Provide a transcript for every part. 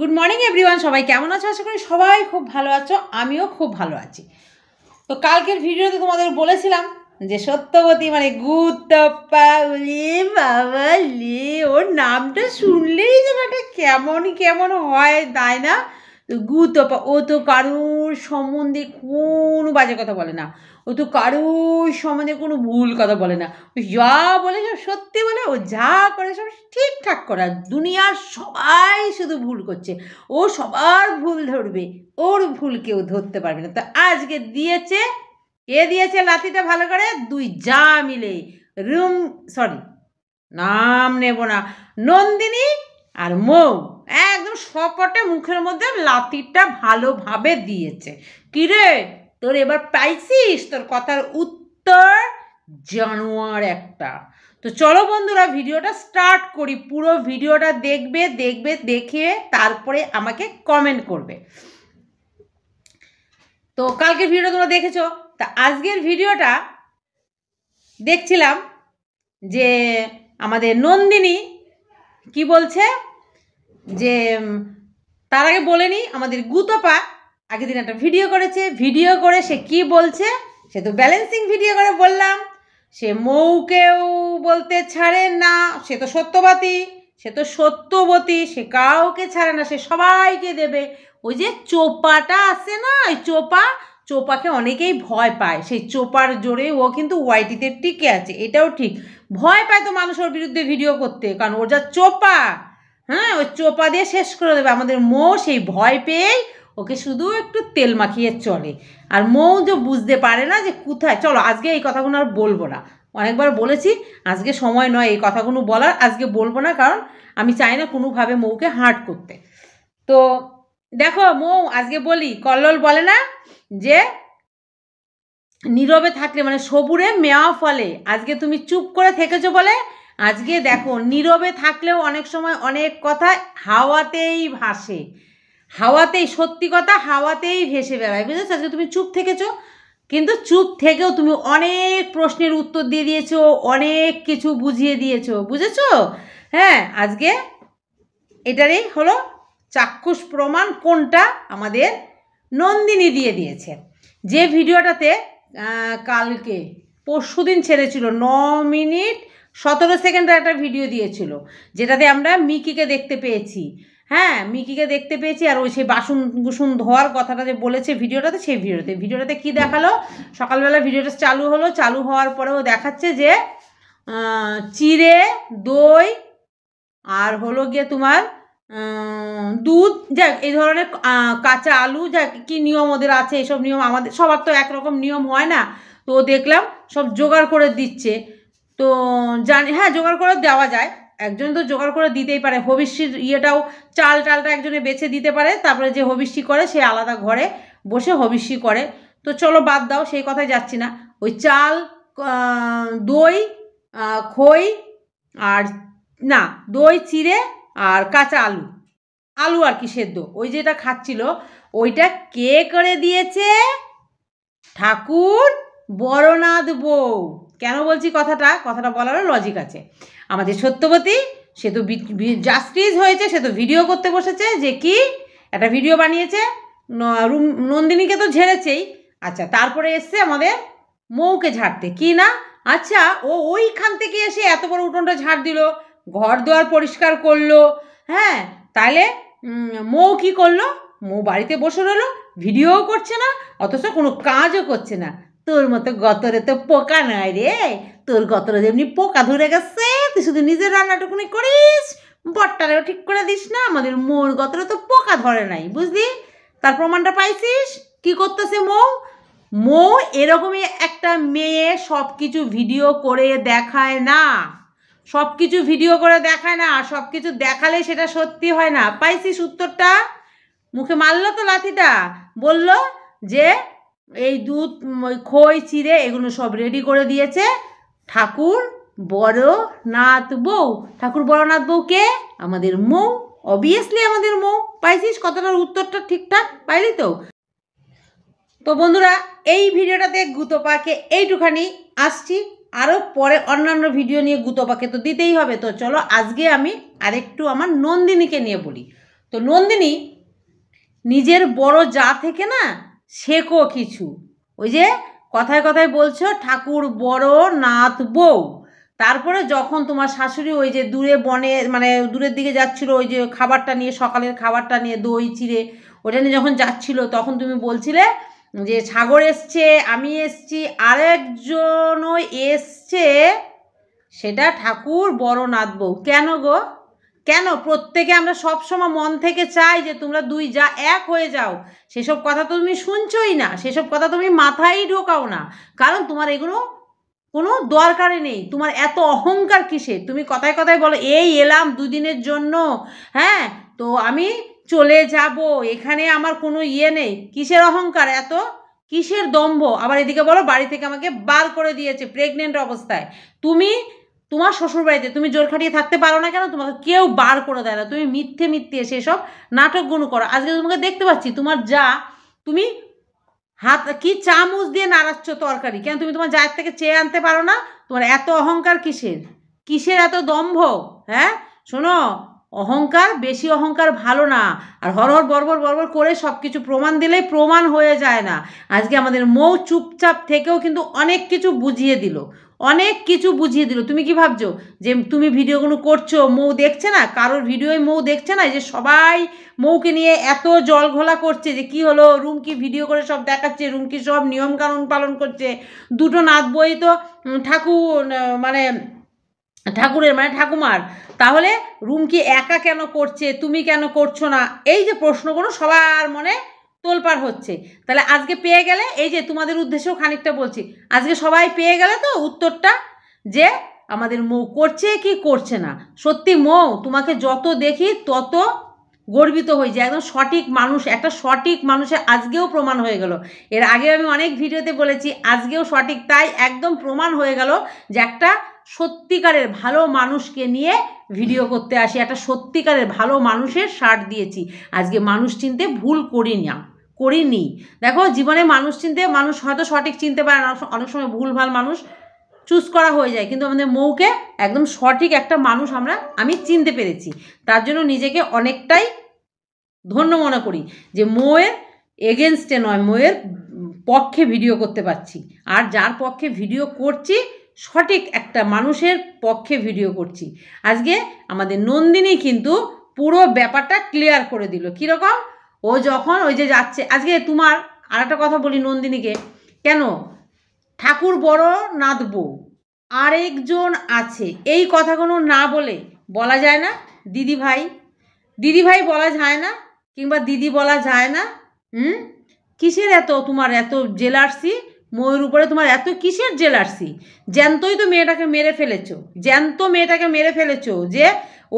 good morning everyone সবাই কেমন আছো আশা করি সবাই খুব ভালো আছো আমিও খুব ভালো আছি তো কালকের ভিডিওতে তোমাদের বলেছিলাম যে সত্যবতী মানে গুতপাউলি বাবালি ওর নামটা শুনলেই যেন একটা কেমন কেমন হয় তাই না গু তো ও তো কারুর সম্বন্ধে কোনো বাজে কথা বলে না ও তো কারুর সম্বন্ধে কোনো ভুল কথা বলে না ও যা বলে সব সত্যি বলে ও যা করে সব ঠিকঠাক করা দুনিয়ার সবাই শুধু ভুল করছে ও সবার ভুল ধরবে ওর ভুল কেউ ধরতে পারবে না তা আজকে দিয়েছে কে দিয়েছে লাতিটা ভালো করে দুই যা মিলে রুম সরি নাম নেব না নন্দিনী আর মৌ একদম সপটে মুখের মধ্যে লাতিটা ভালোভাবে দিয়েছে কিরে তোর এবার পাইছিস তোর কথার উত্তর জানোয়ার একটা তো চলো বন্ধুরা ভিডিওটা স্টার্ট করি পুরো ভিডিওটা দেখবে দেখবে দেখে তারপরে আমাকে কমেন্ট করবে তো কালকের ভিডিও তোমরা দেখেছো তা আজকের ভিডিওটা দেখছিলাম যে আমাদের নন্দিনী কি বলছে যে তার আগে বলে নিই আমাদের গুতপা আগের দিন একটা ভিডিও করেছে ভিডিও করে সে কি বলছে সে তো ব্যালেন্সিং ভিডিও করে বললাম সে মৌকেও বলতে ছাড়ে না সে তো সত্যবাদী সে তো সত্যবতী সে কাউকে ছাড়ে না সে সবাইকে দেবে ওই যে চোপাটা আছে না ওই চোপা চোপাকে অনেকেই ভয় পায় সেই চোপার জোরে ও কিন্তু ওয়াইটিতে টিকে আছে এটাও ঠিক ভয় পায় তো মানুষ ওর বিরুদ্ধে ভিডিও করতে কারণ ওর যা চোপা হ্যাঁ ওই চোপা দিয়ে শেষ করে দেবে আমাদের মৌ সেই ভয় পেয়েই ওকে শুধু একটু তেল মাখিয়ে চলে আর মৌ যে বুঝতে পারে না যে কোথায় চলো আজকে এই কথাগুলো আর বলবো না অনেকবার বলেছি আজকে সময় নয় এই কথাগুলো বলার আজকে বলবো না কারণ আমি চাই না কোনোভাবে মৌকে হার্ট করতে তো দেখো মৌ আজকে বলি কল্লোল বলে না যে নীরবে থাকলে মানে সবুরে মেওয়া ফলে আজকে তুমি চুপ করে থেকেছো বলে আজকে দেখো নীরবে থাকলেও অনেক সময় অনেক কথা হাওয়াতেই ভাসে হাওয়াতেই সত্যি কথা হাওয়াতেই ভেসে বেড়ায় বুঝেছো আজকে তুমি চুপ থেকেছো কিন্তু চুপ থেকেও তুমি অনেক প্রশ্নের উত্তর দিয়ে দিয়েছো অনেক কিছু বুঝিয়ে দিয়েছো বুঝেছো হ্যাঁ আজকে এটারই হলো চাক্ষুষ প্রমাণ কোনটা আমাদের নন্দিনী দিয়ে দিয়েছে যে ভিডিওটাতে কালকে পরশু দিন ছেড়েছিল ন মিনিট সতেরো সেকেন্ডের একটা ভিডিও দিয়েছিল যেটাতে আমরা মিকিকে দেখতে পেয়েছি হ্যাঁ মিকিকে দেখতে পেয়েছি আর ওই সেই বাসন গুসুন ধোয়ার কথাটা যে বলেছে ভিডিওটাতে সেই ভিডিওতে ভিডিওটাতে কি দেখালো সকালবেলা ভিডিওটা চালু হলো চালু হওয়ার পরেও দেখাচ্ছে যে চিড়ে দই আর হলো গিয়ে তোমার দুধ যাক এই ধরনের কাঁচা আলু যাক কী নিয়ম ওদের আছে এসব নিয়ম আমাদের সবার তো একরকম নিয়ম হয় না তো দেখলাম সব জোগাড় করে দিচ্ছে তো জানি হ্যাঁ জোগাড় করে দেওয়া যায় একজন তো জোগাড় করে দিতেই পারে হবিষ্যির ইয়েটাও চাল টালটা একজনে বেছে দিতে পারে তারপরে যে হবিষ্যি করে সে আলাদা ঘরে বসে হবিষ্যি করে তো চলো বাদ দাও সেই কথায় যাচ্ছি না ওই চাল দই খই আর না দই চিড়ে আর কাঁচা আলু আলু আর কি সেদ্ধ ওই যেটা খাচ্ছিল ওইটা কে করে দিয়েছে ঠাকুর বড়নাথ বউ কেন বলছি কথাটা কথাটা বলারও লজিক আছে আমাদের সত্যবতী সে তো জাস্টিস হয়েছে সে তো ভিডিও করতে বসেছে যে কি একটা ভিডিও বানিয়েছে রুম নন্দিনীকে তো ঝেড়েছেই আচ্ছা তারপরে এসছে আমাদের মৌকে ঝাড়তে কি না আচ্ছা ও ওইখান থেকে এসে এত বড় উঠোনটা ঝাড় দিল ঘর দুয়ার পরিষ্কার করলো হ্যাঁ তাহলে মৌ কি করলো মৌ বাড়িতে বসে রইলো ভিডিওও করছে না অথচ কোনো কাজও করছে না তোর মতো গতরে তো পোকা নয় রে তোর গতরে যেমনি পোকা ধরে গেছে তুই শুধু নিজের রান্নাটুকুনি করিস বটটারেও ঠিক করে দিস না আমাদের মোর গতরে তো পোকা ধরে নাই বুঝলি তার প্রমাণটা পাইছিস কি করতেছে মৌ মৌ এরকমই একটা মেয়ে সব কিছু ভিডিও করে দেখায় না সব কিছু ভিডিও করে দেখায় না সব কিছু দেখালে সেটা সত্যি হয় না পাইছিস উত্তরটা মুখে মারলো তো লাথিটা বলল যে এই দুধ খই চিড়ে এগুলো সব রেডি করে দিয়েছে ঠাকুর বড় নাথ বউ ঠাকুর বড় নাথ বউ কে আমাদের মৌ অবভিয়াসলি আমাদের মৌ পাইছিস কতটার উত্তরটা ঠিকঠাক পাইলি তো তো বন্ধুরা এই ভিডিওটাতে গুতোপাকে এইটুখানি আসছি আরও পরে অন্যান্য ভিডিও নিয়ে গুতোপাকে তো দিতেই হবে তো চলো আজকে আমি আরেকটু আমার নন্দিনীকে নিয়ে বলি তো নন্দিনী নিজের বড় যা থেকে না শেখো কিছু ওই যে কথায় কথায় বলছো ঠাকুর বড় নাথ বউ তারপরে যখন তোমার শাশুড়ি ওই যে দূরে বনে মানে দূরের দিকে যাচ্ছিলো ওই যে খাবারটা নিয়ে সকালের খাবারটা নিয়ে দই চিড়ে ওটা নিয়ে যখন যাচ্ছিলো তখন তুমি বলছিলে যে সাগর এসছে আমি এসছি আরেকজনও এসছে সেটা ঠাকুর বড় নাথ বউ কেন গো কেন প্রত্যেকে আমরা সব সময় মন থেকে চাই যে তোমরা দুই যা এক হয়ে যাও সেসব কথা তো তুমি শুনছই না সেসব কথা তুমি মাথায় ঢোকাও না কারণ তোমার এগুলো কোনো দরকারে নেই তোমার এত অহংকার কিসে তুমি কথায় কথায় বলো এই এলাম দুদিনের জন্য হ্যাঁ তো আমি চলে যাব এখানে আমার কোনো ইয়ে নেই কিসের অহংকার এত কিসের দম্ভ আবার এদিকে বলো বাড়ি থেকে আমাকে বার করে দিয়েছে প্রেগনেন্ট অবস্থায় তুমি তোমার শ্বশুরবাড়িতে তুমি জোর খাটিয়ে থাকতে পারো না কেন তোমাকে কেউ বার করে দেয় না তুমি মিথ্যে মিথ্যে সেসব নাটকগুলো করো আজকে তোমাকে দেখতে পাচ্ছি তোমার যা তুমি হাত কি চামচ দিয়ে নাড়াচ্ছ তরকারি কেন তুমি তোমার জায়ের থেকে চেয়ে আনতে পারো না তোমার এত অহংকার কিসের কিসের এত দম্ভ হ্যাঁ শোনো অহংকার বেশি অহংকার ভালো না আর হরহর বরবর বরবর করে সব কিছু প্রমাণ দিলেই প্রমাণ হয়ে যায় না আজকে আমাদের মৌ চুপচাপ থেকেও কিন্তু অনেক কিছু বুঝিয়ে দিল অনেক কিছু বুঝিয়ে দিল তুমি কি ভাবছো যে তুমি ভিডিওগুলো করছো মৌ দেখছে না কারোর ভিডিওই মৌ দেখছে না যে সবাই মৌকে নিয়ে এত জল ঘোলা করছে যে কি হলো রুমকি ভিডিও করে সব দেখাচ্ছে রুমকি সব নিয়মকানুন পালন করছে দুটো নাত বই তো ঠাকুর মানে ঠাকুরের মানে ঠাকুমার তাহলে রুমকি একা কেন করছে তুমি কেন করছো না এই যে প্রশ্নগুলো সবার মনে তোলপাড় হচ্ছে তাহলে আজকে পেয়ে গেলে এই যে তোমাদের উদ্দেশ্য খানিকটা বলছি আজকে সবাই পেয়ে গেলে তো উত্তরটা যে আমাদের মৌ করছে কি করছে না সত্যি মৌ তোমাকে যত দেখি তত গর্বিত হয়ে যায় একদম সঠিক মানুষ একটা সঠিক মানুষের আজকেও প্রমাণ হয়ে গেল এর আগে আমি অনেক ভিডিওতে বলেছি আজকেও সঠিক তাই একদম প্রমাণ হয়ে গেল যে একটা সত্যিকারের ভালো মানুষকে নিয়ে ভিডিও করতে আসি একটা সত্যিকারের ভালো মানুষের শার্ট দিয়েছি আজকে মানুষ চিনতে ভুল করি না করিনি দেখো জীবনে মানুষ চিনতে মানুষ হয়তো সঠিক চিনতে পারে না অনেক সময় ভুলভাল মানুষ চুজ করা হয়ে যায় কিন্তু আমাদের মৌকে একদম সঠিক একটা মানুষ আমরা আমি চিনতে পেরেছি তার জন্য নিজেকে অনেকটাই ধন্য মনে করি যে মোয়ের এগেনস্টে নয় মোয়ের পক্ষে ভিডিও করতে পারছি আর যার পক্ষে ভিডিও করছি সঠিক একটা মানুষের পক্ষে ভিডিও করছি আজকে আমাদের নন্দিনী কিন্তু পুরো ব্যাপারটা ক্লিয়ার করে দিল কীরকম ও যখন ওই যে যাচ্ছে আজকে তোমার আর একটা কথা বলি নন্দিনীকে কেন ঠাকুর বড় নাথ বউ আরেকজন আছে এই কথাগুলো না বলে বলা যায় না দিদি ভাই দিদি ভাই বলা যায় না কিংবা দিদি বলা যায় না হুম কিসের এত তোমার এত জেলার্সি ময়ের উপরে তোমার এত কিসের জেলার্সি জ্যান্তই তো মেয়েটাকে মেরে ফেলেছো জ্যান্ত মেয়েটাকে মেরে ফেলেছো যে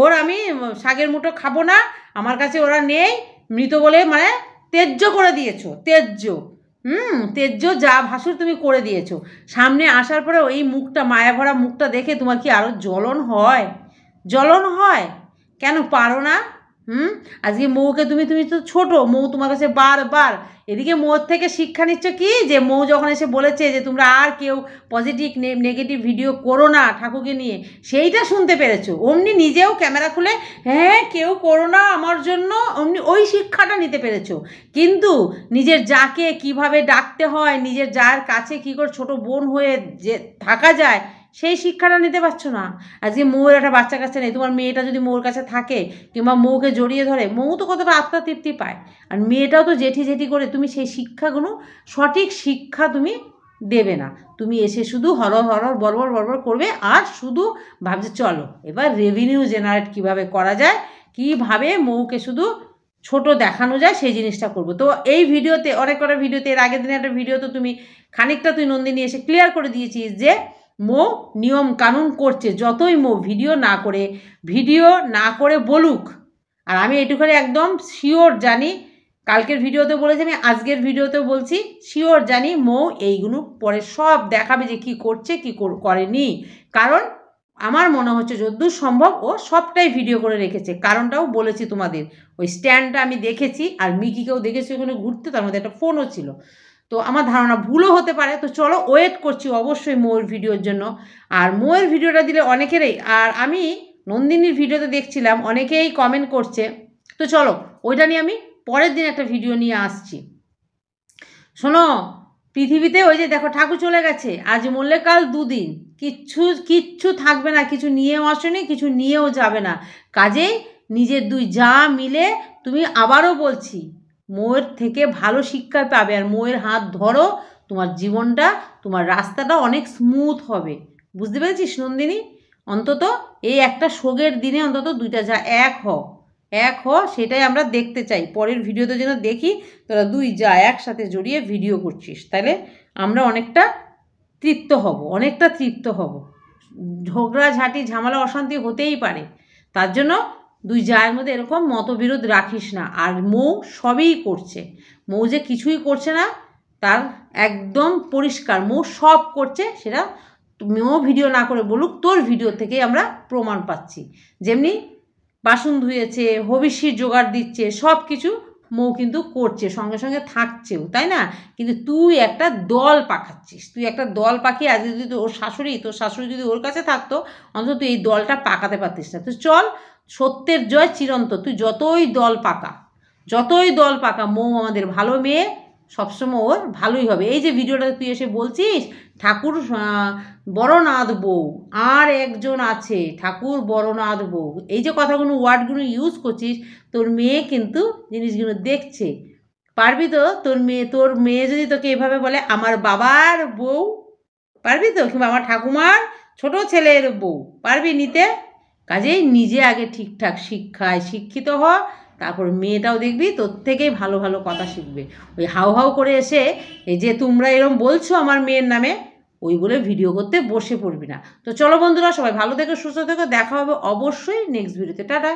ওর আমি শাগের মুঠো খাবো না আমার কাছে ওরা নেই মৃত বলে মানে তেজ্য করে দিয়েছো তেজ্য হুম তেজ্য যা ভাসুর তুমি করে দিয়েছো সামনে আসার পরে ওই মুখটা মায়া ভরা মুখটা দেখে তোমার কি আরও জ্বলন হয় জ্বলন হয় কেন পারো না হুম আজকে মৌকে তুমি তুমি তো ছোট মৌ তোমার কাছে বারবার এদিকে মৌর থেকে শিক্ষা নিচ্ছ কি যে মৌ যখন এসে বলেছে যে তোমরা আর কেউ পজিটিভ নেগেটিভ ভিডিও করো না ঠাকুরকে নিয়ে সেইটা শুনতে পেরেছো অমনি নিজেও ক্যামেরা খুলে হ্যাঁ কেউ করো না আমার জন্য অমনি ওই শিক্ষাটা নিতে পেরেছো কিন্তু নিজের যাকে কিভাবে ডাকতে হয় নিজের যার কাছে কী করে ছোট বোন হয়ে যে থাকা যায় সেই শিক্ষাটা নিতে পারছো না আজকে মৌয়ের একটা বাচ্চা কাছে নেই তোমার মেয়েটা যদি মৌর কাছে থাকে কিংবা মৌকে জড়িয়ে ধরে মৌ তো কতটা আত্মা তৃপ্তি পায় আর মেয়েটাও তো জেঠি জেঠি করে তুমি সেই শিক্ষাগুলো সঠিক শিক্ষা তুমি দেবে না তুমি এসে শুধু হরর হরর বরবর বরবর করবে আর শুধু ভাবছে চলো এবার রেভিনিউ জেনারেট কিভাবে করা যায় কিভাবে মৌকে শুধু ছোট দেখানো যায় সেই জিনিসটা করব তো এই ভিডিওতে অনেক কটা ভিডিওতে এর আগের দিনে একটা ভিডিও তো তুমি খানিকটা তুই নন্দিনী এসে ক্লিয়ার করে দিয়েছিস যে মো নিয়ম কানুন করছে যতই মো ভিডিও না করে ভিডিও না করে বলুক আর আমি এটুখানি একদম শিওর জানি কালকের ভিডিওতে বলেছি আমি আজকের ভিডিওতে বলছি শিওর জানি মো এইগুলো পরে সব দেখাবে যে কি করছে কি করেনি কারণ আমার মনে হচ্ছে যদ্দূর সম্ভব ও সবটাই ভিডিও করে রেখেছে কারণটাও বলেছি তোমাদের ওই স্ট্যান্ডটা আমি দেখেছি আর মিকিকেও দেখেছি ওখানে ঘুরতে তার মধ্যে একটা ফোনও ছিল তো আমার ধারণা ভুলও হতে পারে তো চলো ওয়েট করছি অবশ্যই ময়ূর ভিডিওর জন্য আর ময়ূর ভিডিওটা দিলে অনেকেরই আর আমি নন্দিনীর ভিডিওতে দেখছিলাম অনেকেই কমেন্ট করছে তো চলো ওইটা নিয়ে আমি পরের দিন একটা ভিডিও নিয়ে আসছি শোনো পৃথিবীতে ওই যে দেখো ঠাকুর চলে গেছে আজ মরলে কাল দুদিন কিচ্ছু কিচ্ছু থাকবে না কিছু নিয়েও আসেনি কিছু নিয়েও যাবে না কাজেই নিজের দুই যা মিলে তুমি আবারও বলছি মোয়ের থেকে ভালো শিক্ষা পাবে আর মোয়ের হাত ধরো তোমার জীবনটা তোমার রাস্তাটা অনেক স্মুথ হবে বুঝতে পেরেছিস নন্দিনী অন্তত এই একটা শোকের দিনে অন্তত দুইটা যা এক হও এক হ সেটাই আমরা দেখতে চাই পরের ভিডিওতে যেন দেখি তোরা দুই যা একসাথে জড়িয়ে ভিডিও করছিস তাহলে আমরা অনেকটা তৃপ্ত হব অনেকটা তৃপ্ত হব ঝগড়া ঝাঁটি ঝামেলা অশান্তি হতেই পারে তার জন্য দুই জায়ের মধ্যে এরকম মতবিরোধ রাখিস না আর মৌ সবই করছে মৌ যে কিছুই করছে না তার একদম পরিষ্কার মৌ সব করছে সেটা মেয়েও ভিডিও না করে বলুক তোর ভিডিও থেকে আমরা প্রমাণ পাচ্ছি যেমনি বাসন ধুয়েছে হবিষ্যির জোগাড় দিচ্ছে সব কিছু মৌ কিন্তু করছে সঙ্গে সঙ্গে থাকছেও তাই না কিন্তু তুই একটা দল পাকাচ্ছিস তুই একটা দল পাখি আজ যদি ওর শাশুড়ি তোর শাশুড়ি যদি ওর কাছে থাকতো অন্তত তুই এই দলটা পাকাতে পারতিস না তো চল সত্যের জয় চিরন্ত তুই যতই দল পাকা যতই দল পাকা মৌ আমাদের ভালো মেয়ে সবসময় ওর ভালোই হবে এই যে ভিডিওটা তুই এসে বলছিস ঠাকুর বড়নাথ বউ আর একজন আছে ঠাকুর বড়নাথ বউ এই যে কথাগুলো ওয়ার্ডগুলো ইউজ করছিস তোর মেয়ে কিন্তু জিনিসগুলো দেখছে পারবি তো তোর মেয়ে তোর মেয়ে যদি তোকে এভাবে বলে আমার বাবার বউ পারবি তো কিংবা আমার ঠাকুমার ছোট ছেলের বউ পারবি নিতে কাজেই নিজে আগে ঠিকঠাক শিক্ষায় শিক্ষিত হ তারপর মেয়েটাও দেখবি তোর থেকেই ভালো ভালো কথা শিখবে ওই হাউ হাউ করে এসে এই যে তোমরা এরম বলছো আমার মেয়ের নামে ওই বলে ভিডিও করতে বসে পড়বি না তো চলো বন্ধুরা সবাই ভালো থেকে সুস্থ থেকে দেখা হবে অবশ্যই নেক্সট ভিডিওতে টাটা